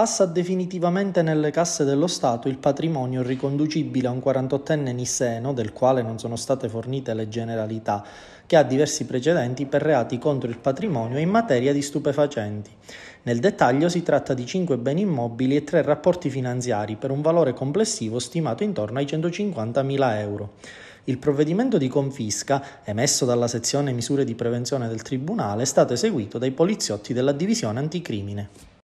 passa definitivamente nelle casse dello Stato il patrimonio riconducibile a un 48enne nisseno, del quale non sono state fornite le generalità, che ha diversi precedenti per reati contro il patrimonio in materia di stupefacenti. Nel dettaglio si tratta di 5 beni immobili e 3 rapporti finanziari per un valore complessivo stimato intorno ai 150.000 euro. Il provvedimento di confisca, emesso dalla sezione misure di prevenzione del Tribunale, è stato eseguito dai poliziotti della divisione anticrimine.